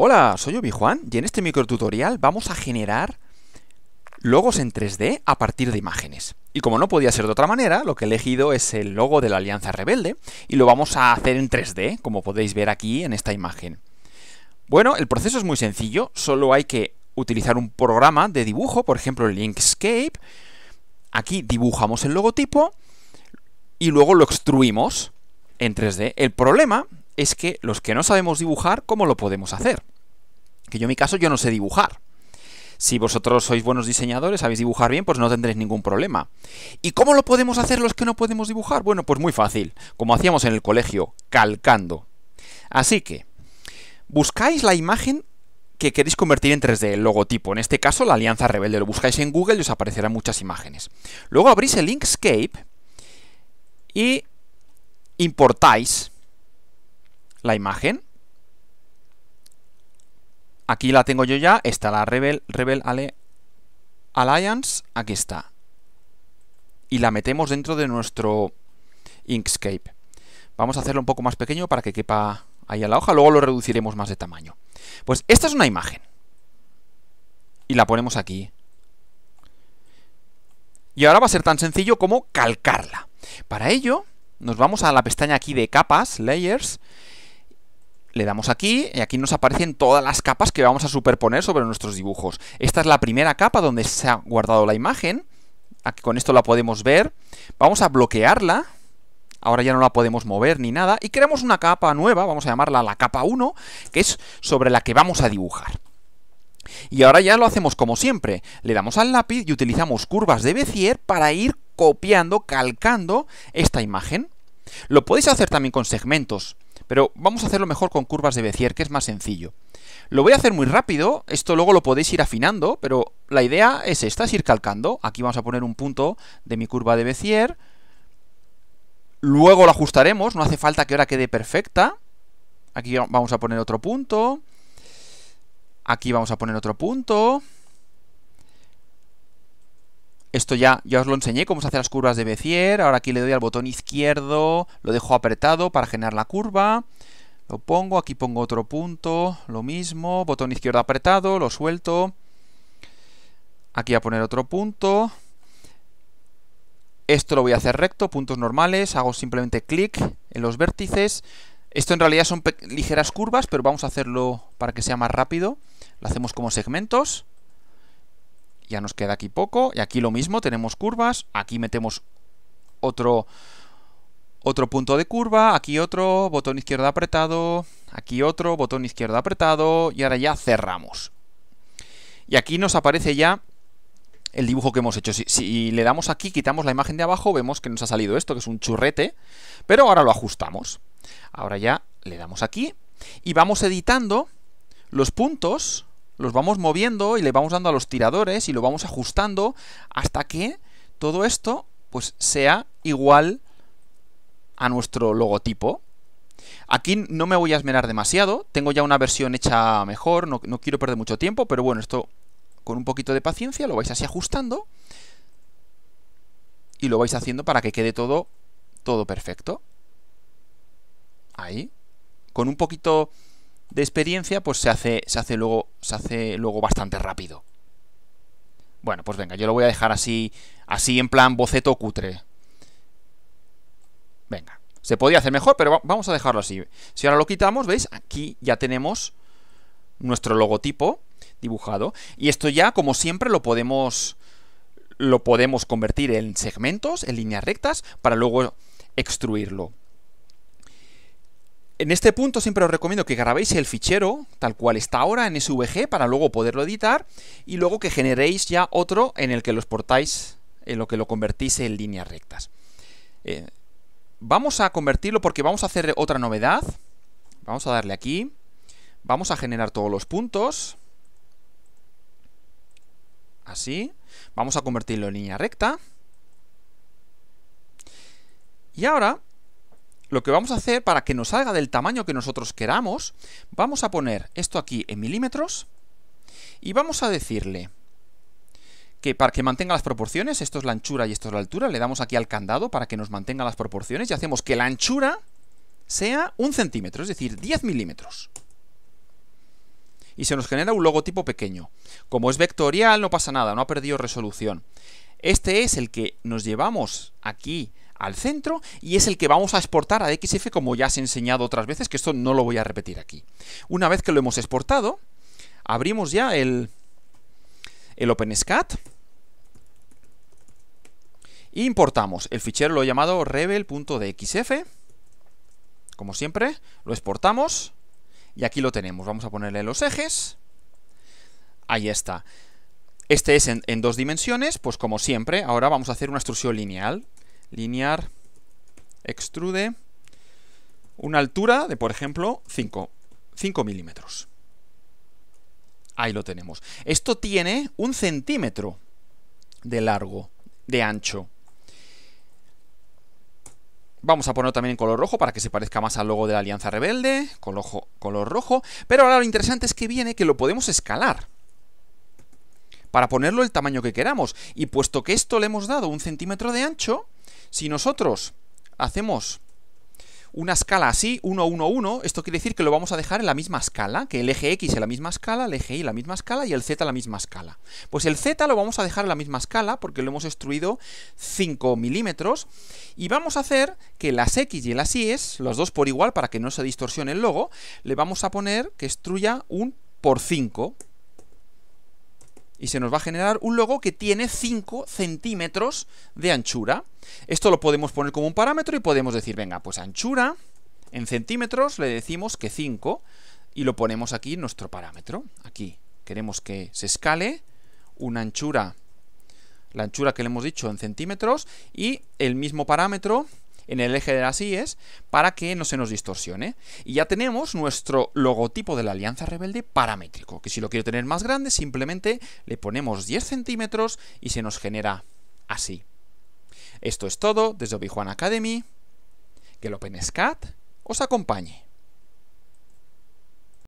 Hola, soy Obi Juan y en este microtutorial vamos a generar logos en 3D a partir de imágenes. Y como no podía ser de otra manera, lo que he elegido es el logo de la Alianza Rebelde y lo vamos a hacer en 3D, como podéis ver aquí en esta imagen. Bueno, el proceso es muy sencillo, solo hay que utilizar un programa de dibujo, por ejemplo el Linkscape. Aquí dibujamos el logotipo y luego lo extruimos en 3D. El problema es que los que no sabemos dibujar, ¿cómo lo podemos hacer? Que yo en mi caso yo no sé dibujar. Si vosotros sois buenos diseñadores, sabéis dibujar bien, pues no tendréis ningún problema. ¿Y cómo lo podemos hacer los que no podemos dibujar? Bueno, pues muy fácil, como hacíamos en el colegio, calcando. Así que, buscáis la imagen que queréis convertir en 3D, el logotipo. En este caso, la Alianza Rebelde. Lo buscáis en Google y os aparecerán muchas imágenes. Luego abrís el Inkscape y importáis la imagen. Aquí la tengo yo ya, está la Rebel, Rebel Alliance, aquí está. Y la metemos dentro de nuestro Inkscape. Vamos a hacerlo un poco más pequeño para que quepa ahí a la hoja, luego lo reduciremos más de tamaño. Pues esta es una imagen. Y la ponemos aquí. Y ahora va a ser tan sencillo como calcarla. Para ello, nos vamos a la pestaña aquí de capas, layers, le damos aquí y aquí nos aparecen todas las capas que vamos a superponer sobre nuestros dibujos. Esta es la primera capa donde se ha guardado la imagen. con esto la podemos ver. Vamos a bloquearla. Ahora ya no la podemos mover ni nada. Y creamos una capa nueva, vamos a llamarla la capa 1, que es sobre la que vamos a dibujar. Y ahora ya lo hacemos como siempre. Le damos al lápiz y utilizamos curvas de Bezier para ir copiando, calcando esta imagen. Lo podéis hacer también con segmentos pero vamos a hacerlo mejor con curvas de Bézier, que es más sencillo. Lo voy a hacer muy rápido, esto luego lo podéis ir afinando, pero la idea es esta, es ir calcando. Aquí vamos a poner un punto de mi curva de Bezier. luego lo ajustaremos, no hace falta que ahora quede perfecta. Aquí vamos a poner otro punto, aquí vamos a poner otro punto... Esto ya, ya os lo enseñé, cómo se hacen las curvas de Bezier. Ahora aquí le doy al botón izquierdo, lo dejo apretado para generar la curva. Lo pongo, aquí pongo otro punto, lo mismo, botón izquierdo apretado, lo suelto. Aquí voy a poner otro punto. Esto lo voy a hacer recto, puntos normales, hago simplemente clic en los vértices. Esto en realidad son ligeras curvas, pero vamos a hacerlo para que sea más rápido. Lo hacemos como segmentos ya nos queda aquí poco, y aquí lo mismo, tenemos curvas, aquí metemos otro, otro punto de curva, aquí otro, botón izquierdo apretado, aquí otro, botón izquierdo apretado, y ahora ya cerramos. Y aquí nos aparece ya el dibujo que hemos hecho. Si, si, le damos aquí, quitamos la imagen de abajo, vemos que nos ha salido esto, que es un churrete, pero ahora lo ajustamos. Ahora ya le damos aquí y vamos editando los puntos los vamos moviendo y le vamos dando a los tiradores y lo vamos ajustando hasta que todo esto pues sea igual a nuestro logotipo. Aquí no me voy a esmerar demasiado, tengo ya una versión hecha mejor, no, quiero perder mucho tiempo, pero bueno, esto con un poquito de paciencia lo vais así ajustando y lo vais haciendo para que quede todo, todo perfecto. Ahí. Con un poquito de experiencia, pues se hace, se hace, luego, se hace luego bastante rápido. Bueno, pues venga, yo lo voy a dejar así, así en plan boceto cutre. Venga, se podía hacer mejor, pero vamos a dejarlo así. Si ahora lo quitamos, ¿veis? Aquí ya tenemos nuestro logotipo dibujado. Y esto ya, como siempre, lo podemos, lo podemos convertir en segmentos, en líneas rectas, para luego extruirlo. En este punto siempre os recomiendo que grabéis el fichero tal cual está ahora en SVG para luego poderlo editar y luego que generéis ya otro en el que lo exportáis, en lo que lo convertís en líneas rectas. Eh, vamos a convertirlo porque vamos a hacer otra novedad. Vamos a darle aquí. Vamos a generar todos los puntos. Así. Vamos a convertirlo en línea recta. Y ahora lo que vamos a hacer para que nos salga del tamaño que nosotros queramos, vamos a poner esto aquí en milímetros y vamos a decirle que para que mantenga las proporciones, esto es la anchura y esto es la altura, le damos aquí al candado para que nos mantenga las proporciones y hacemos que la anchura sea un centímetro, es decir, 10 milímetros. Y se nos genera un logotipo pequeño. Como es vectorial no pasa nada, no ha perdido resolución. Este es el que nos llevamos aquí al centro y es el que vamos a exportar a XF como ya os he enseñado otras veces, que esto no lo voy a repetir aquí. Una vez que lo hemos exportado, abrimos ya el, el OpenSCAD e importamos el fichero lo he llamado rebel.dxf como siempre, lo exportamos y aquí lo tenemos. Vamos a ponerle los ejes. Ahí está. Este es en, en, dos dimensiones, pues como siempre, ahora vamos a hacer una extrusión lineal linear extrude una altura de, por ejemplo, 5, 5 milímetros. Ahí lo tenemos. Esto tiene un centímetro de largo, de ancho. Vamos a poner también en color rojo para que se parezca más al logo de la Alianza Rebelde, color rojo. Pero ahora lo interesante es que viene que lo podemos escalar para ponerlo el tamaño que queramos. Y puesto que esto le hemos dado un centímetro de ancho, si nosotros hacemos una escala así, 1, 1, 1, esto quiere decir que lo vamos a dejar en la misma escala, que el eje X en la misma escala, el eje Y la misma escala y el Z en la misma escala. Pues el Z lo vamos a dejar en la misma escala porque lo hemos extruido 5 milímetros y vamos a hacer que las X y las Y, los dos por igual para que no se distorsione el logo, le vamos a poner que extruya un por 5, y se nos va a generar un logo que tiene 5 centímetros de anchura. Esto lo podemos poner como un parámetro y podemos decir, venga, pues anchura en centímetros le decimos que 5 y lo ponemos aquí en nuestro parámetro. Aquí queremos que se escale una anchura, la anchura que le hemos dicho en centímetros y el mismo parámetro en el eje de las IES para que no se nos distorsione. Y ya tenemos nuestro logotipo de la Alianza Rebelde paramétrico, que si lo quiero tener más grande simplemente le ponemos 10 centímetros y se nos genera así. Esto es todo desde Obi-Juan Academy. Que el OpenSCAD os acompañe.